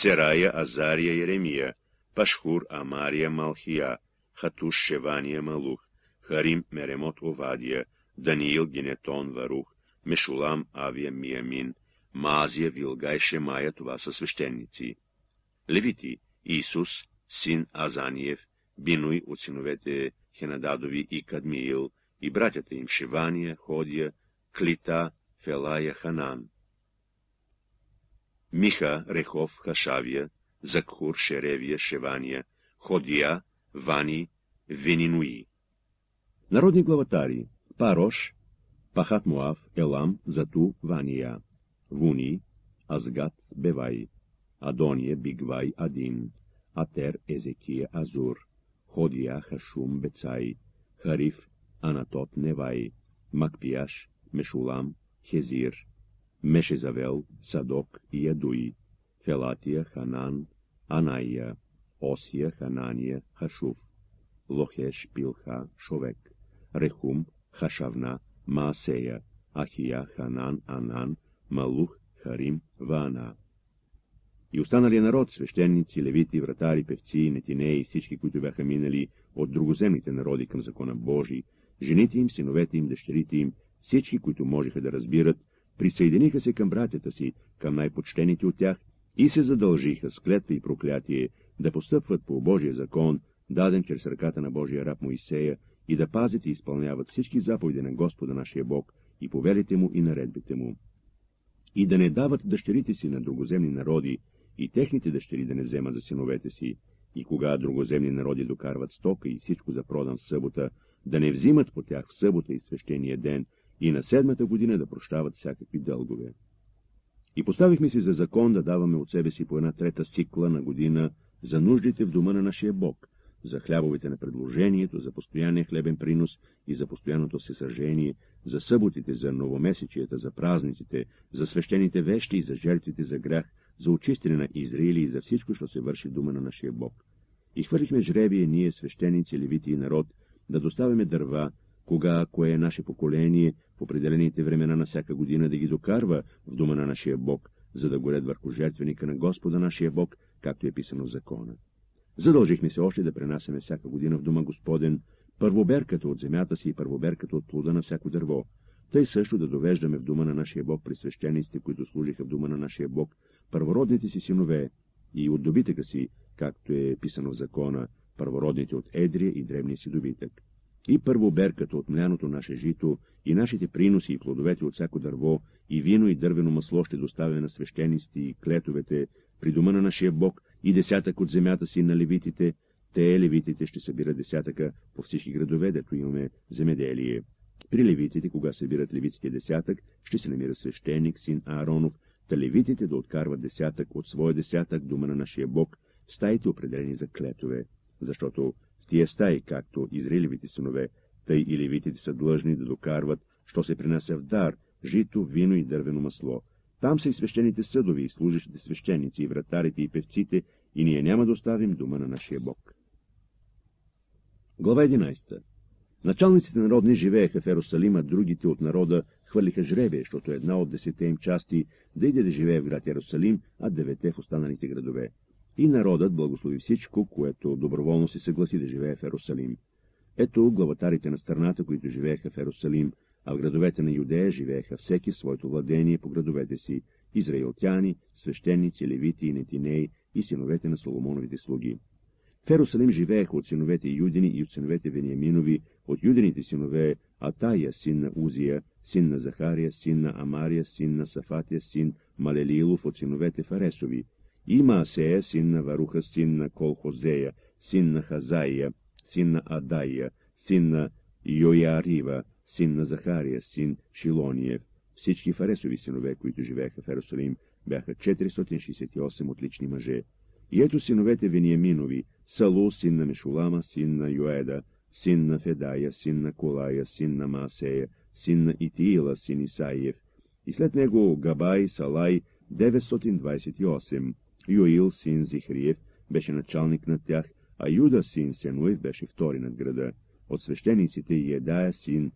Серая, Азария, Еремия, Пашхур, Амария, Малхия, Хатуш, Шевания, Малух, Харим, Меремот, Овадия, Даниил, Генетон, Варух, Мешулам, Авия, Миямин, Мазия Вилгай, Шемая, това са свещеници. Левити, Исус, син Азаниев, Бинуй от синовете Хенададови и Кадмиил, и братята им Шевания, Ходия, Клита, Фелая, Ханан, Миха, Рехов, Хашавия, Закхур, Шеревия, Шевания, Ходия, вани, венинуи. Народни главатари Парош, Пахат Муав, Елам, Зату, Вания, Вуни, Азгат, Бевай, Адонья, Бигвай, Адин, Атер, Езекия, Азур, Ходия, Хашум, Бецай, Хариф, Анатот, Невай, Макпияш, Мешулам, Хезир, Мешезавел, Садок и Ядуи, Фелатия, Ханан, Анаия, Осия, Ханания, Хашув, Лохеш, Пилха, Шовек, Рехум, Хашавна, Маасея, Ахия, Ханан, Анан, Малух, Харим, Вана. И останалия народ, свещеници, левити, вратари, певци, нетинеи, всички, които бяха минали от другоземните народи към закона Божий, жените им, синовете им, дъщерите им, всички, които можеха да разбират, присъединиха се към братята си, към най-почтените от тях, и се задължиха с клетва и проклятие да постъпват по Божия закон, даден чрез ръката на Божия раб Моисея, и да пазят и изпълняват всички заповеди на Господа нашия Бог, и повелите му и наредбите му. И да не дават дъщерите си на другоземни народи, и техните дъщери да не вземат за синовете си, и кога другоземни народи докарват стока и всичко за продан в събота, да не взимат по тях в събота и свещения ден, и на седмата година да прощават всякакви дългове. И поставихме си за закон да даваме от себе си по една трета сикла на година за нуждите в дома на нашия Бог, за хлябовете на предложението, за постоянния хлебен принос и за постоянното всесъжение, за съботите, за новомесечията, за празниците, за свещените вещи и за жертвите за грях, за очистене на Израили и за всичко, що се върши в дума на нашия Бог. И хвърлихме жребие ние, свещеници, левити и народ, да доставяме дърва, кога кое е наше поколение в определените времена на всяка година да ги докарва в дума на нашия Бог, за да горят върху жертвеника на Господа нашия Бог, както е писано в закона. Задължихме се още да пренасяме всяка година в дума Господен първоберката от земята си и първоберката от плода на всяко дърво, тъй също да довеждаме в дума на нашия Бог при свещениците, които служиха в дума на нашия Бог, първородните си синове и от добитъка си, както е писано в закона, първородните от едрия и древния си добитък. И първо берката от мляното наше жито, и нашите приноси и плодовете от всяко дърво, и вино и дървено масло ще доставя на свещенисти и клетовете, при дома на нашия Бог, и десятък от земята си на левитите, те левитите ще събират десятъка по всички градове, дето имаме земеделие. При левитите, кога събират левитския десятък, ще се намира свещеник, син Ааронов, та левитите да откарват десятък от своя десятък, дума на нашия Бог, стаите определени за клетове, защото в тия стаи, както изрилевите синове, тъй и левитите са длъжни да докарват, що се принася в дар, жито, вино и дървено масло. Там са и свещените съдови, и служащите свещеници, и вратарите, и певците, и ние няма да оставим дума на нашия Бог. Глава 11. Началниците народни живееха в Ерусалима, другите от народа хвърлиха жребие, защото една от десете им части да иде да живее в град Ерусалим, а девете в останалите градове. И народът благослови всичко, което доброволно се съгласи да живее в Ерусалим. Ето главатарите на страната, които живееха в Ерусалим, а в градовете на Юдея живееха всеки в своето владение по градовете си, израилтяни, свещеници, левити и нетинеи и синовете на Соломоновите слуги. В Ерусалим живееха от синовете Юдини и от синовете Вениаминови, от юдините синове Атая, син на Узия, син на Захария, син на Амария, син на Сафатия, син Малелилов, от синовете Фаресови, и Маасея, син на Варуха, син на Колхозея, син на Хазая, син на Адая, син на Йоярива, син на Захария, син Шилониев. Всички фаресови синове, които живееха в Ерусалим, бяха 468 отлични мъже. И ето синовете Вениаминови, Салу, син на Мешулама, син на Йоеда, син на Федая, син на Колая, син на Маасея, син на Итиила, син Исаиев, и след него Габай, Салай, 928. Юил, син Зихриев, беше началник на тях, а Юда, син Сенуев, беше втори над града. От свещениците Едая, син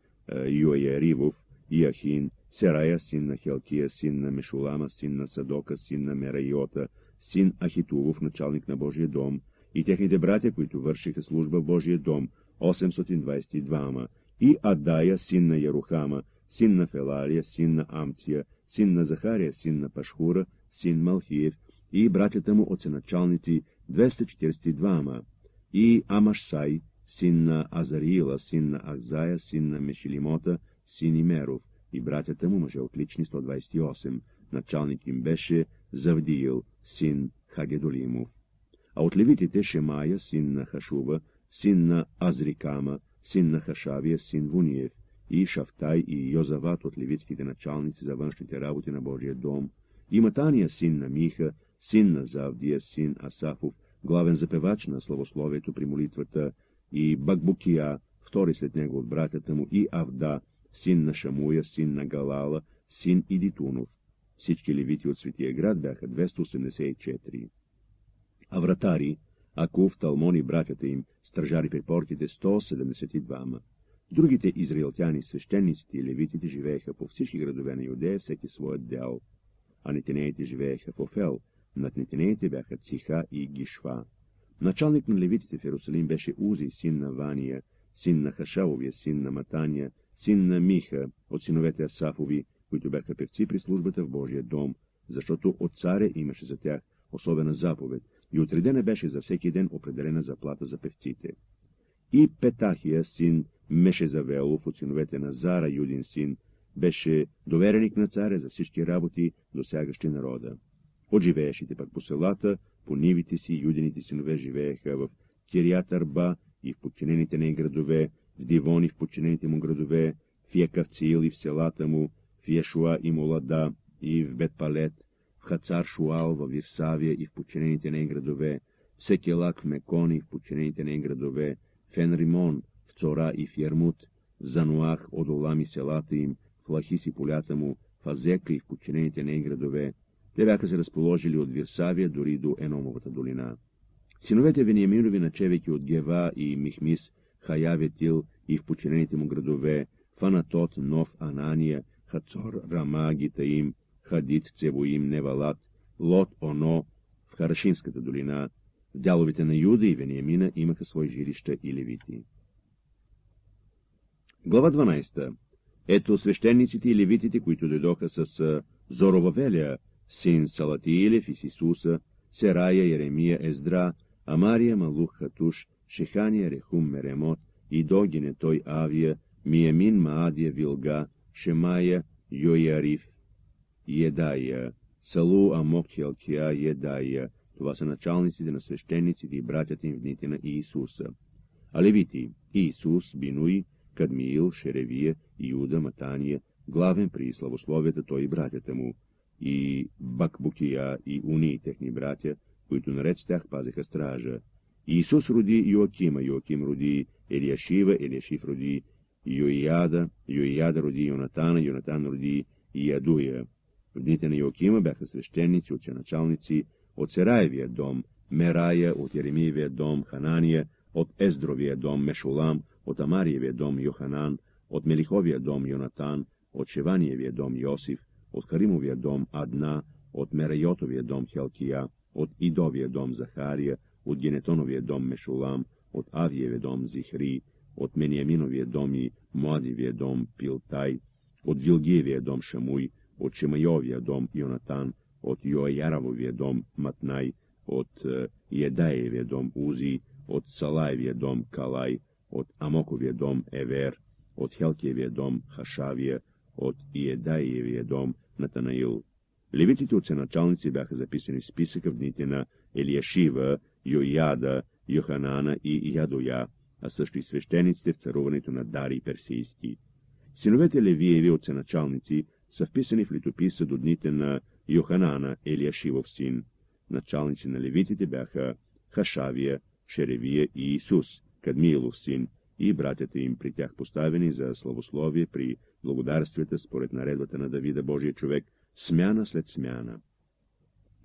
Йояривов, Иахин, Серая, син на Хелкия, син на Мешулама, син на Садока, син на Мераиота, син Ахитувов, началник на Божия дом, и техните братя, които вършиха служба в Божия дом, 822-ма, и Адая, син на Ярухама, син на Фелария, син на Амция, син на Захария, син на Пашхура, син Малхиев, и братята му оценачалници 242-ма, и Амашсай, син на Азариила, син на Азая, син на Мешилимота, син Имеров, и братята му мъже отлични 128, началник им беше Завдиил, син Хагедолимов. А от левитите Шемая, син на Хашува, син на Азрикама, син на Хашавия, син Вуниев, и Шафтай и Йозават от левитските началници за външните работи на Божия дом, и Матания, син на Миха, син на Завдия, син Асафов, главен запевач на славословието при молитвата, и Багбукия, втори след него от братята му, и Авда, син на Шамуя, син на Галала, син Идитунов. Всички левити от Светия град бяха 284. А вратари, Акув, Талмон и братята им, стражари при портите 172. Другите израелтяни, свещениците и левитите живееха по всички градове на Юдея, всеки своят дял. А нетинеите живееха в Офел, над бяха Циха и Гишва. Началник на левитите в Иерусалим беше Узи, син на Вания, син на Хашавовия, син на Матания, син на Миха, от синовете Асафови, които бяха певци при службата в Божия дом, защото от царя имаше за тях особена заповед и отредена беше за всеки ден определена заплата за певците. И Петахия, син Мешезавелов, от синовете на Зара, юдин син, беше довереник на царя за всички работи, досягащи народа. От живеещите пък по селата, по нивите си, юдените синове живееха в Кирият Арба и в подчинените ней градове, в Дивони в подчинените му градове, в Якавциил и в селата му, в Яшуа и Молада и в Бетпалет, в Хацар Шуал, в Вирсавия и в подчинените ней градове, в Секелак, в Мекони и в подчинените ней градове, в Енримон, в Цора и в Ярмут, в Зануах, Одолам и селата им, в Лахис и полята му, в Азека и в подчинените ней градове, те бяха се разположили от Вирсавия дори до Еномовата долина. Синовете Вениаминови, начевеки от Гева и Михмис, Хаявитил и в починените му градове, Фанатот, Нов, Анания, Хацор, Рама, Гитаим, Хадит, Цевоим, Невалат, Лот, Оно, в Харашинската долина, в дяловите на Юда и Вениамина имаха свои жилища и левити. Глава 12. Ето свещениците и левитите, които дойдоха с Зоровавеля, Sin Salatijeljev iz Isusa, Seraja Jeremija Ezdra, Amarija Maluh Hatuš, Šehanija Rehum Meremot, i dogine toj avija, Mijemin Maadje Vilga, Šemaja Jojarif, Jedaja, Salu Amok Jelkija Jedaja, това са началниците на свещениците и братята им в дните на Иисуса. А левити Иисус, Бинуи, Кадмиил, Шеревия, Иуда, Матания, главен при славословията той и братята му. и Бакбукия и Уни, техни братя, които наред с тях пазеха стража. Иисус роди Йоакима, Йоаким роди Елиашива, Елиашив роди Йоиада, Йоиада роди Йонатана, Йонатан роди Иадуя. В дните на Йоакима бяха свещеници, отченачалници от Сераевия дом, Мерая от Еремиевия дом, Ханания, от Ездровия дом, Мешулам, от Амариевия дом, Йоханан, от Мелиховия дом, Йонатан, от Шеваниевия дом, Йосиф, от Харимовия дом Адна, от Мерайотовия дом Хелкия, от Идовия дом Захария, от Генетоновия дом Мешулам, от Авиевия дом Зихри, от Мениаминовия дом и Младивия дом Пилтай, от Вилгиевия дом Шамуй, от Шемайовия дом Йонатан, от Йоаяравовия дом Матнай, от Едаевия дом Узи, от Салаевия дом Калай, от Амоковия дом Евер, от Хелкиевия дом Хашавия, от Иедаевия дом на Танаил. Левитите оценачалници бяха записани в списъка в дните на Елияшива, Йояда, Йоханана и Ядоя, а също и свещениците в царуването на Дарий Персийски. Синовете Левиеви оценачалници са вписани в летописа до дните на Йоханана, Елияшивов син. Началници на левитите бяха Хашавия, Шеревия и Исус, Кадмиилов син, и братята им при тях поставени за славословие при благодарствията според наредбата на Давида Божия човек, смяна след смяна.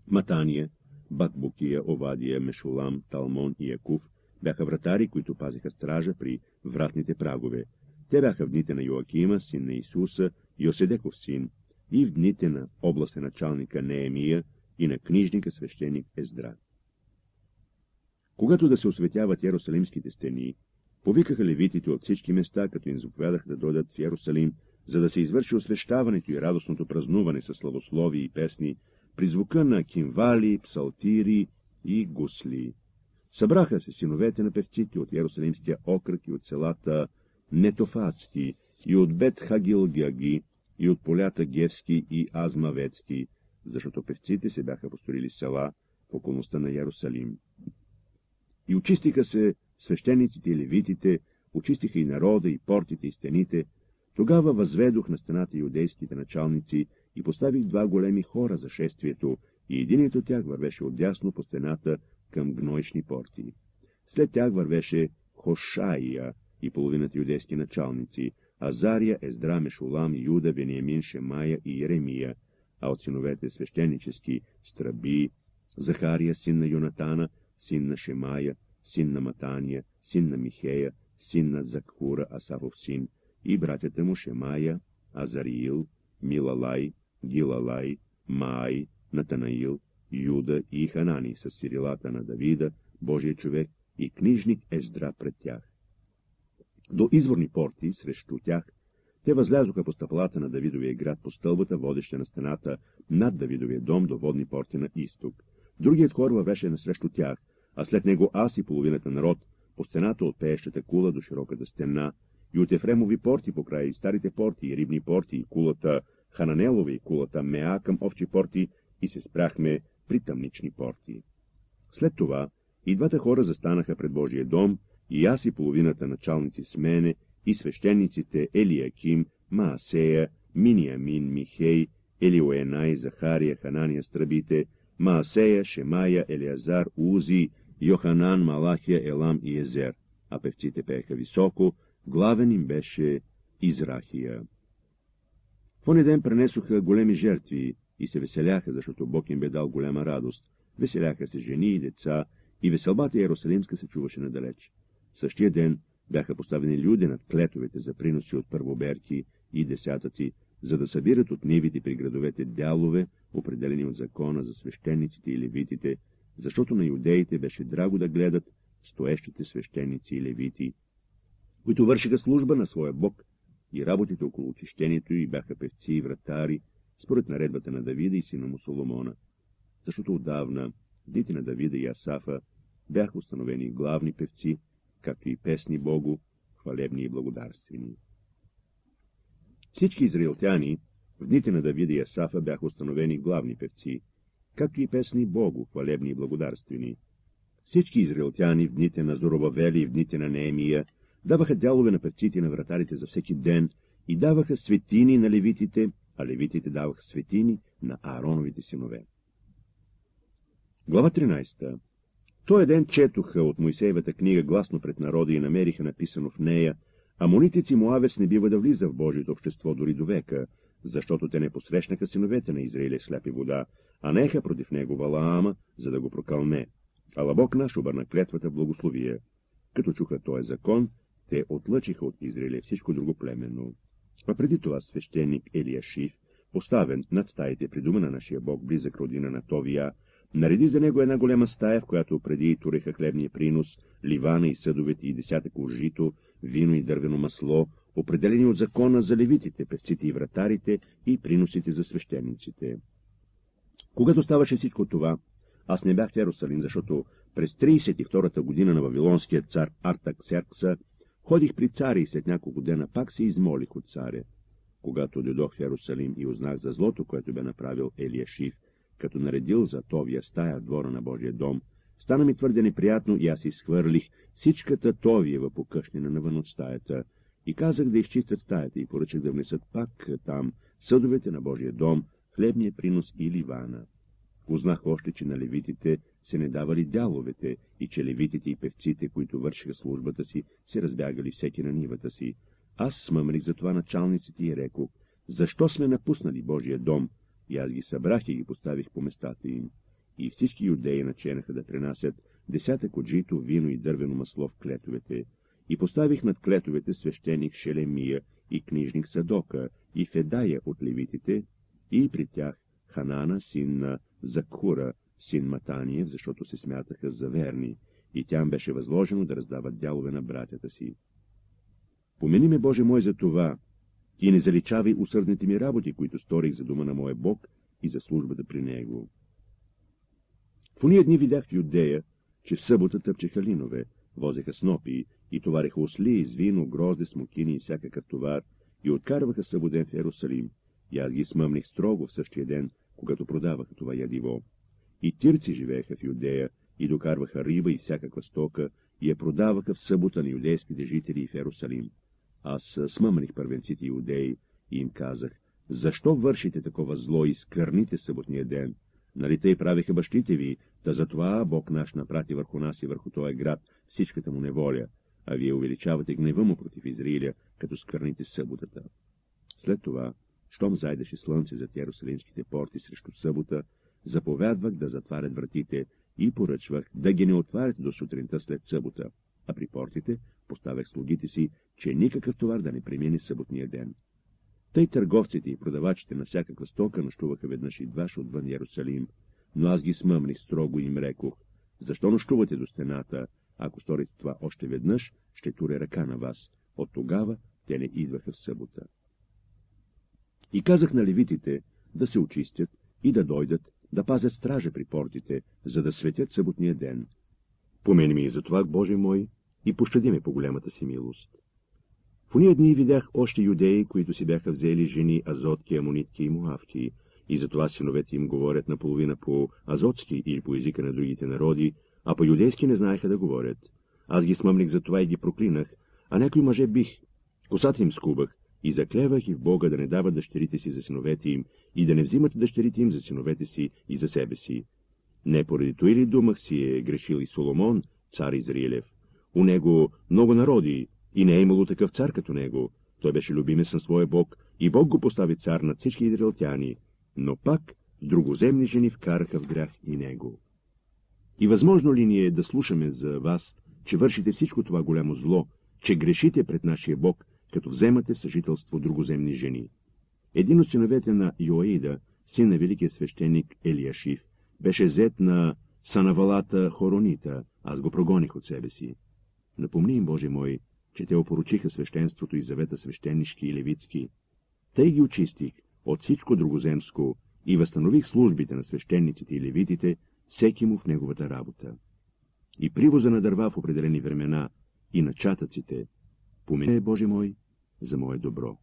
Матания, Бакбукия, Овадия, Мешулам, Талмон и Яков бяха вратари, които пазиха стража при вратните прагове. Те бяха в дните на Йоакима, син на Исуса, Йоседеков син, и в дните на областен началника Неемия и на книжника свещеник Ездра. Когато да се осветяват Яросалимските стени, Повикаха левитите от всички места, като им заповядаха да дойдат в Ярусалим, за да се извърши освещаването и радостното празнуване с славослови и песни, при звука на кимвали, псалтири и гусли. Събраха се синовете на певците от Ярусалимския окръг и от селата Нетофацки и от Бет Хагил Гяги и от полята Гевски и Азмавецки, защото певците се бяха построили села в околността на Ярусалим. И очистиха се Свещениците и левитите очистиха и народа, и портите, и стените. Тогава възведох на стената юдейските началници и поставих два големи хора за шествието, и единият от тях вървеше отдясно по стената към гнойшни порти. След тях вървеше Хошаия и половината юдейски началници, Азария, Ездра, Мешулам, Юда, Вениамин, Шемая и Еремия, а от синовете свещенически Страби, Захария, син на Юнатана, син на Шемая, син на Матания, син на Михея, син на Закхура Асавов син, и братята му Шемая, Азариил, Милалай, Гилалай, Маай, Натанаил, Юда и Ханани с сирилата на Давида, Божия човек и книжник Ездра пред тях. До изворни порти, срещу тях, те възлязоха по стъпалата на Давидовия град по стълбата, водеща на стената над Давидовия дом до водни порти на изток. Другият хор вървеше насрещу тях, а след него аз и половината народ, по стената от пеещата кула до широката стена, и от Ефремови порти по край и старите порти, и рибни порти, и кулата Хананелови, и кулата Меа към овчи порти, и се спряхме при тъмнични порти. След това и двата хора застанаха пред Божия дом, и аз и половината началници с мене, и свещениците Елияким, Маасея, Миниамин, Михей, Елиоенай, Захария, Ханания Страбите, Маасея, Шемая, Елиазар, Узи, Йоханан, Малахия, Елам и Езер, а певците пееха високо, главен им беше Израхия. В оне ден пренесоха големи жертви и се веселяха, защото Бог им бе дал голяма радост. Веселяха се жени и деца, и веселбата Иерусалимска се чуваше надалеч. Същия ден бяха поставени люди над клетовете за приноси от първоберки и десятъци, за да събират от нивите при градовете дялове, определени от закона за свещениците и левитите, защото на юдеите беше драго да гледат стоещите свещеници и левити, които вършиха служба на своя бог и работите около очищението и бяха певци и вратари, според наредбата на Давида и сина му Соломона. Защото отдавна дите на Давида и Асафа бяха установени главни певци, както и песни Богу, хвалебни и благодарствени. Всички израилтяни в дните на Давида и Асафа бяха установени главни певци – както и песни Богу, хвалебни и благодарствени. Всички израелтяни в дните на Зоробавели и в дните на Неемия даваха дялове на певците на вратарите за всеки ден и даваха светини на левитите, а левитите даваха светини на Аароновите синове. Глава 13 Той ден четоха от Моисеевата книга гласно пред народа и намериха написано в нея, Амонитец и Моавец не бива да влиза в Божието общество дори до века, защото те не посрещнаха синовете на Израиля с хляб и вода, а неха против него Валаама, за да го прокълне. Ала Бог наш обърна клетвата в благословие. Като чуха този закон, те отлъчиха от Израиля всичко друго племенно. А преди това свещеник Елияшив, поставен над стаите при дума на нашия Бог, близък родина на Товия, нареди за него една голема стая, в която преди туриха хлебния принос, ливана и съдовете и десятък жито, вино и дървено масло, определени от закона за левитите, певците и вратарите и приносите за свещениците. Когато ставаше всичко това, аз не бях в Ярусалим, защото през 32-та година на Вавилонския цар Артаксеркса ходих при царя и след няколко дена пак се измолих от царя. Когато дойдох в Ярусалим и узнах за злото, което бе направил Шиф, като наредил за товия стая в двора на Божия дом, стана ми твърде неприятно и аз изхвърлих всичката товиева покъщнина навън от стаята, и казах да изчистят стаята и поръчах да внесат пак там съдовете на Божия дом, хлебния принос и ливана. Узнах още, че на левитите се не давали дяловете и че левитите и певците, които вършиха службата си, се разбягали всеки на нивата си. Аз смъмрих за това началниците и рекох, защо сме напуснали Божия дом? И аз ги събрах и ги поставих по местата им. И всички юдеи начинаха да пренасят десятък от жито, вино и дървено масло в клетовете и поставих над клетовете свещеник Шелемия и книжник Садока и Федая от левитите и при тях Ханана, син на Закура, син Матаниев, защото се смятаха за верни, и тям беше възложено да раздават дялове на братята си. Помени ме, Боже мой, за това и не заличавай усърдните ми работи, които сторих за дума на моя Бог и за службата при Него. В уния дни видях в Юдея, че в събота тъпчеха линове, возеха снопи и товариха осли, извино, грозде, смокини и всякакъв товар, и откарваха събуден в Ерусалим, и аз ги смъмних строго в същия ден, когато продаваха това ядиво. И тирци живееха в Юдея, и докарваха риба и всякаква стока, и я продаваха в събота на юдейските жители в Ерусалим. Аз смъмних първенците иудеи и им казах, защо вършите такова зло и скърните съботния ден? Нали те и правиха бащите ви, да затова Бог наш напрати върху нас и върху този град всичката му неволя, а вие увеличавате гнева му против Израиля, като скърните съботата. След това, щом зайдеше слънце за ярусалимските порти срещу събота, заповядвах да затварят вратите и поръчвах да ги не отварят до сутринта след събота, а при портите поставях слугите си, че никакъв товар да не премине съботния ден. Тъй търговците и продавачите на всякаква стока нощуваха веднъж и дваш отвън Ярусалим, но аз ги смъмни строго им рекох, защо нощувате до стената, ако сторите това още веднъж, ще туре ръка на вас. От тогава те не идваха в събота. И казах на левитите да се очистят и да дойдат, да пазят стража при портите, за да светят съботния ден. Помени ми и за това, Боже мой, и пощади ме по голямата си милост. В уния дни видях още юдеи, които си бяха взели жени азотки, амонитки и муавки, и затова синовете им говорят наполовина по азотски или по езика на другите народи, а по-юдейски не знаеха да говорят. Аз ги смъмлих за това и ги проклинах, а някои мъже бих. Косата им скубах и заклевах и в Бога да не дават дъщерите си за синовете им и да не взимат дъщерите им за синовете си и за себе си. Не поради той ли думах си е грешил и Соломон, цар Изриелев. У него много народи и не е имало такъв цар като него. Той беше любимец на своя Бог и Бог го постави цар над всички израелтяни, но пак другоземни жени вкараха в грях и него. И възможно ли ни е да слушаме за вас, че вършите всичко това голямо зло, че грешите пред нашия Бог, като вземате в съжителство другоземни жени? Един от синовете на Йоаида, син на великия свещеник Елияшив, беше зет на Санавалата Хоронита, аз го прогоних от себе си. Напомни им, Боже мой, че те опоручиха свещенството и завета свещенишки и левитски. Тъй ги очистих от всичко другоземско и възстанових службите на свещениците и левитите всеки му в неговата работа. И привоза на дърва в определени времена, и начатъците, помене, «Е, Боже мой, за мое добро.